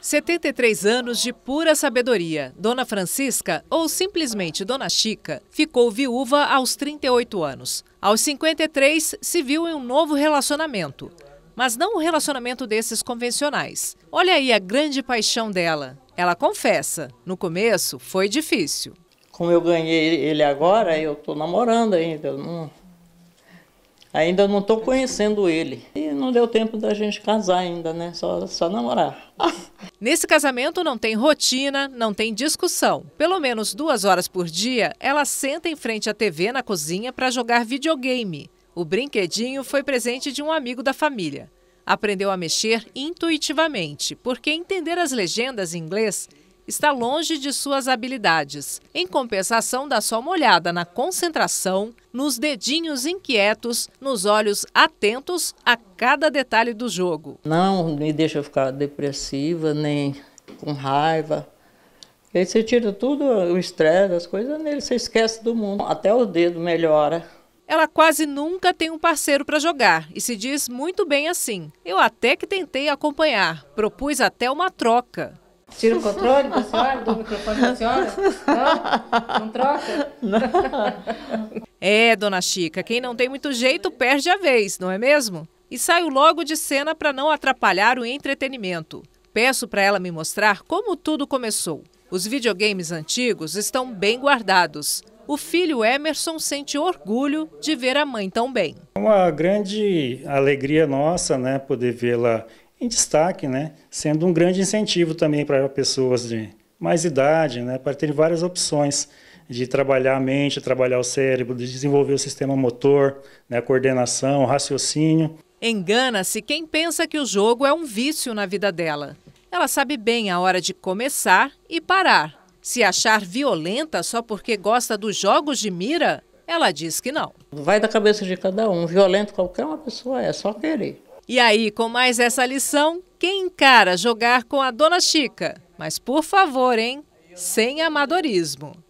73 anos de pura sabedoria, Dona Francisca, ou simplesmente Dona Chica, ficou viúva aos 38 anos. Aos 53, se viu em um novo relacionamento, mas não um relacionamento desses convencionais. Olha aí a grande paixão dela. Ela confessa, no começo foi difícil. Como eu ganhei ele agora, eu estou namorando ainda, não, Ainda não estou conhecendo ele. E não deu tempo da gente casar ainda, né? Só, só namorar. Nesse casamento não tem rotina, não tem discussão. Pelo menos duas horas por dia, ela senta em frente à TV na cozinha para jogar videogame. O brinquedinho foi presente de um amigo da família. Aprendeu a mexer intuitivamente, porque entender as legendas em inglês está longe de suas habilidades. Em compensação, dá só uma olhada na concentração, nos dedinhos inquietos, nos olhos atentos a cada detalhe do jogo. Não me deixa ficar depressiva, nem com raiva. aí você tira tudo, o estresse, as coisas nele, você esquece do mundo. Até o dedo melhora. Ela quase nunca tem um parceiro para jogar e se diz muito bem assim. Eu até que tentei acompanhar, propus até uma troca. Tira o controle da senhora, do microfone da senhora? Não? Não troca? Não. É, dona Chica, quem não tem muito jeito perde a vez, não é mesmo? E saio logo de cena para não atrapalhar o entretenimento. Peço para ela me mostrar como tudo começou. Os videogames antigos estão bem guardados. O filho Emerson sente orgulho de ver a mãe tão bem. É uma grande alegria nossa, né, poder vê-la em destaque, né? sendo um grande incentivo também para pessoas de mais idade, né? para terem várias opções de trabalhar a mente, trabalhar o cérebro, de desenvolver o sistema motor, né? coordenação, raciocínio. Engana-se quem pensa que o jogo é um vício na vida dela. Ela sabe bem a hora de começar e parar. Se achar violenta só porque gosta dos jogos de mira, ela diz que não. Vai da cabeça de cada um. Violento qualquer uma pessoa é, só querer. E aí, com mais essa lição, quem encara jogar com a Dona Chica? Mas por favor, hein? Sem amadorismo.